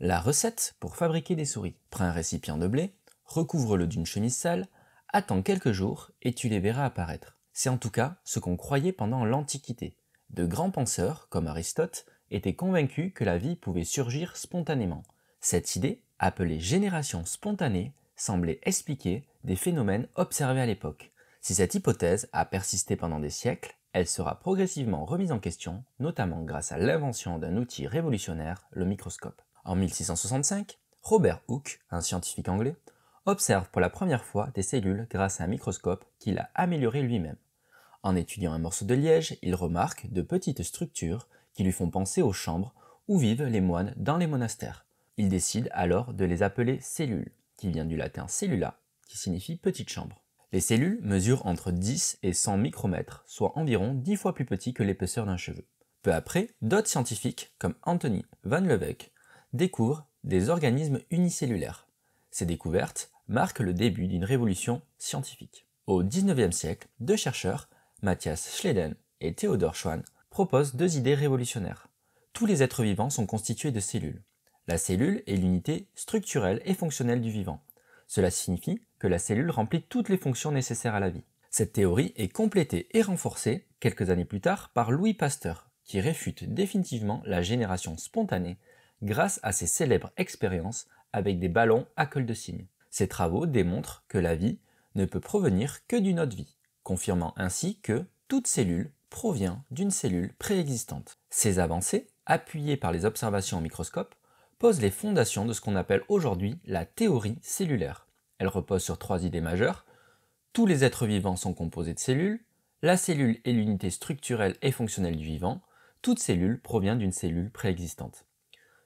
La recette pour fabriquer des souris. Prends un récipient de blé, recouvre-le d'une chemise sale, attends quelques jours et tu les verras apparaître. C'est en tout cas ce qu'on croyait pendant l'Antiquité. De grands penseurs, comme Aristote, étaient convaincus que la vie pouvait surgir spontanément. Cette idée, appelée génération spontanée, semblait expliquer des phénomènes observés à l'époque. Si cette hypothèse a persisté pendant des siècles, elle sera progressivement remise en question, notamment grâce à l'invention d'un outil révolutionnaire, le microscope. En 1665, Robert Hooke, un scientifique anglais, observe pour la première fois des cellules grâce à un microscope qu'il a amélioré lui-même. En étudiant un morceau de liège, il remarque de petites structures qui lui font penser aux chambres où vivent les moines dans les monastères. Il décide alors de les appeler cellules, qui vient du latin cellula, qui signifie petite chambre. Les cellules mesurent entre 10 et 100 micromètres, soit environ 10 fois plus petit que l'épaisseur d'un cheveu. Peu après, d'autres scientifiques, comme Anthony Van Leveque, découvre des organismes unicellulaires. Ces découvertes marquent le début d'une révolution scientifique. Au XIXe siècle, deux chercheurs, Matthias Schleden et Theodor Schwann, proposent deux idées révolutionnaires. Tous les êtres vivants sont constitués de cellules. La cellule est l'unité structurelle et fonctionnelle du vivant. Cela signifie que la cellule remplit toutes les fonctions nécessaires à la vie. Cette théorie est complétée et renforcée quelques années plus tard par Louis Pasteur, qui réfute définitivement la génération spontanée grâce à ses célèbres expériences avec des ballons à col de cygne. Ses travaux démontrent que la vie ne peut provenir que d'une autre vie, confirmant ainsi que toute cellule provient d'une cellule préexistante. Ces avancées, appuyées par les observations au microscope, posent les fondations de ce qu'on appelle aujourd'hui la théorie cellulaire. Elle repose sur trois idées majeures. Tous les êtres vivants sont composés de cellules, la cellule est l'unité structurelle et fonctionnelle du vivant, toute cellule provient d'une cellule préexistante.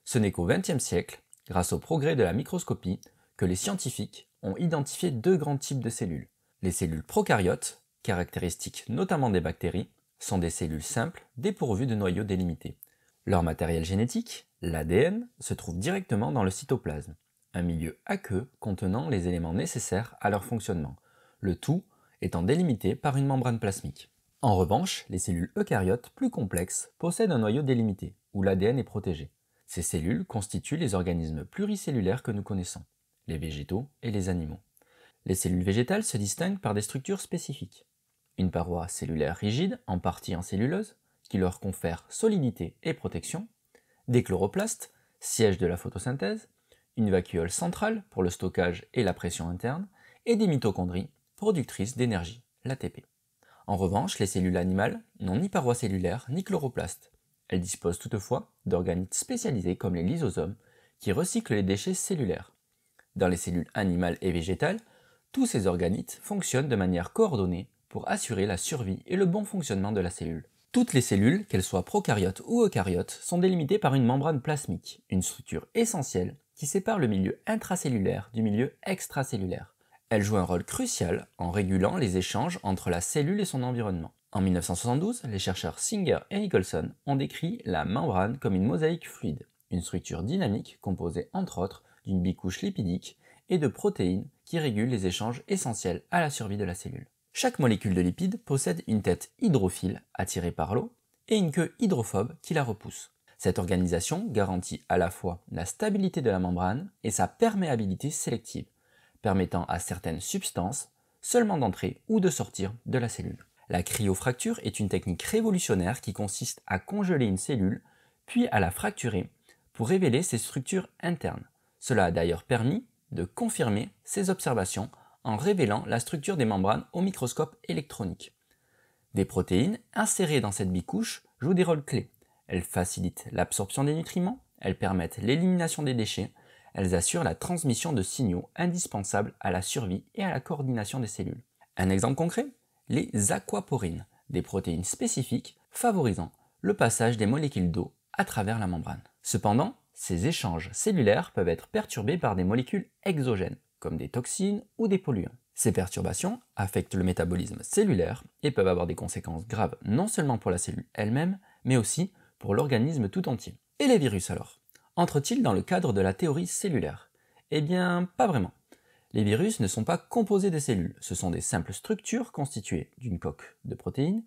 Ce n'est qu'au XXe siècle, grâce au progrès de la microscopie, que les scientifiques ont identifié deux grands types de cellules. Les cellules prokaryotes, caractéristiques notamment des bactéries, sont des cellules simples dépourvues de noyaux délimités. Leur matériel génétique, l'ADN, se trouve directement dans le cytoplasme, un milieu aqueux contenant les éléments nécessaires à leur fonctionnement, le tout étant délimité par une membrane plasmique. En revanche, les cellules eucaryotes plus complexes possèdent un noyau délimité, où l'ADN est protégé. Ces cellules constituent les organismes pluricellulaires que nous connaissons, les végétaux et les animaux. Les cellules végétales se distinguent par des structures spécifiques. Une paroi cellulaire rigide, en partie en celluleuse, qui leur confère solidité et protection, des chloroplastes, siège de la photosynthèse, une vacuole centrale pour le stockage et la pression interne, et des mitochondries, productrices d'énergie, l'ATP. En revanche, les cellules animales n'ont ni paroi cellulaire ni chloroplastes, elle dispose toutefois d'organites spécialisés comme les lysosomes qui recyclent les déchets cellulaires. Dans les cellules animales et végétales, tous ces organites fonctionnent de manière coordonnée pour assurer la survie et le bon fonctionnement de la cellule. Toutes les cellules, qu'elles soient prokaryotes ou eucaryotes, sont délimitées par une membrane plasmique, une structure essentielle qui sépare le milieu intracellulaire du milieu extracellulaire. Elle joue un rôle crucial en régulant les échanges entre la cellule et son environnement. En 1972, les chercheurs Singer et Nicholson ont décrit la membrane comme une mosaïque fluide, une structure dynamique composée entre autres d'une bicouche lipidique et de protéines qui régulent les échanges essentiels à la survie de la cellule. Chaque molécule de lipide possède une tête hydrophile attirée par l'eau et une queue hydrophobe qui la repousse. Cette organisation garantit à la fois la stabilité de la membrane et sa perméabilité sélective, permettant à certaines substances seulement d'entrer ou de sortir de la cellule. La cryofracture est une technique révolutionnaire qui consiste à congeler une cellule, puis à la fracturer, pour révéler ses structures internes. Cela a d'ailleurs permis de confirmer ces observations en révélant la structure des membranes au microscope électronique. Des protéines insérées dans cette bicouche jouent des rôles clés. Elles facilitent l'absorption des nutriments, elles permettent l'élimination des déchets, elles assurent la transmission de signaux indispensables à la survie et à la coordination des cellules. Un exemple concret les aquaporines, des protéines spécifiques favorisant le passage des molécules d'eau à travers la membrane. Cependant, ces échanges cellulaires peuvent être perturbés par des molécules exogènes, comme des toxines ou des polluants. Ces perturbations affectent le métabolisme cellulaire et peuvent avoir des conséquences graves non seulement pour la cellule elle-même, mais aussi pour l'organisme tout entier. Et les virus alors Entrent-ils dans le cadre de la théorie cellulaire Eh bien, pas vraiment. Les virus ne sont pas composés de cellules, ce sont des simples structures constituées d'une coque de protéines,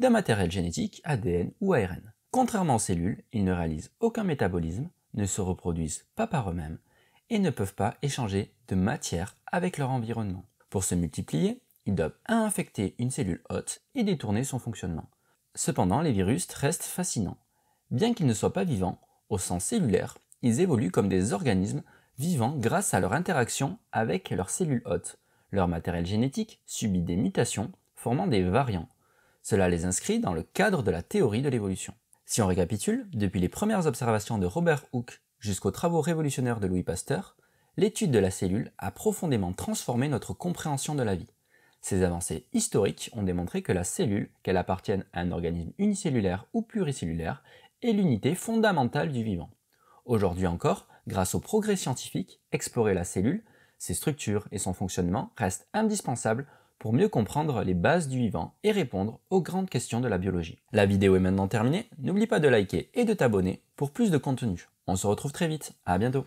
d'un matériel génétique, ADN ou ARN. Contrairement aux cellules, ils ne réalisent aucun métabolisme, ne se reproduisent pas par eux-mêmes et ne peuvent pas échanger de matière avec leur environnement. Pour se multiplier, ils doivent infecter une cellule hôte et détourner son fonctionnement. Cependant, les virus restent fascinants. Bien qu'ils ne soient pas vivants, au sens cellulaire, ils évoluent comme des organismes vivants grâce à leur interaction avec leurs cellules hôtes. Leur matériel génétique subit des mutations, formant des variants. Cela les inscrit dans le cadre de la théorie de l'évolution. Si on récapitule, depuis les premières observations de Robert Hooke jusqu'aux travaux révolutionnaires de Louis Pasteur, l'étude de la cellule a profondément transformé notre compréhension de la vie. Ces avancées historiques ont démontré que la cellule, qu'elle appartienne à un organisme unicellulaire ou pluricellulaire, est l'unité fondamentale du vivant. Aujourd'hui encore, grâce au progrès scientifique, explorer la cellule, ses structures et son fonctionnement reste indispensable pour mieux comprendre les bases du vivant et répondre aux grandes questions de la biologie. La vidéo est maintenant terminée, n'oublie pas de liker et de t'abonner pour plus de contenu. On se retrouve très vite, à bientôt